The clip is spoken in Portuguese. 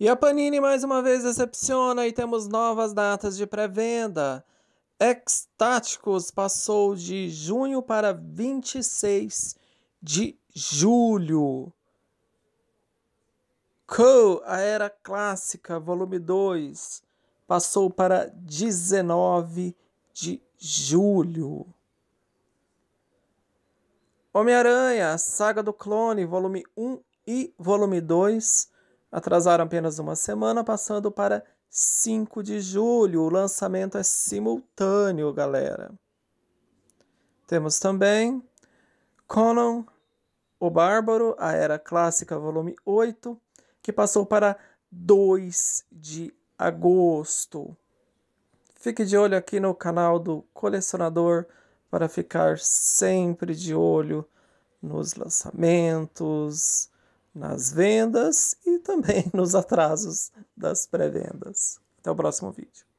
E a Panini mais uma vez decepciona e temos novas datas de pré-venda. Extáticos passou de junho para 26 de julho. Cool, a Era Clássica, volume 2, passou para 19 de julho. Homem-Aranha, Saga do Clone, volume 1 e volume 2, Atrasaram apenas uma semana, passando para 5 de julho. O lançamento é simultâneo, galera. Temos também Conan o Bárbaro, a Era Clássica, volume 8, que passou para 2 de agosto. Fique de olho aqui no canal do colecionador para ficar sempre de olho nos lançamentos, nas vendas e também nos atrasos das pré-vendas. Até o próximo vídeo.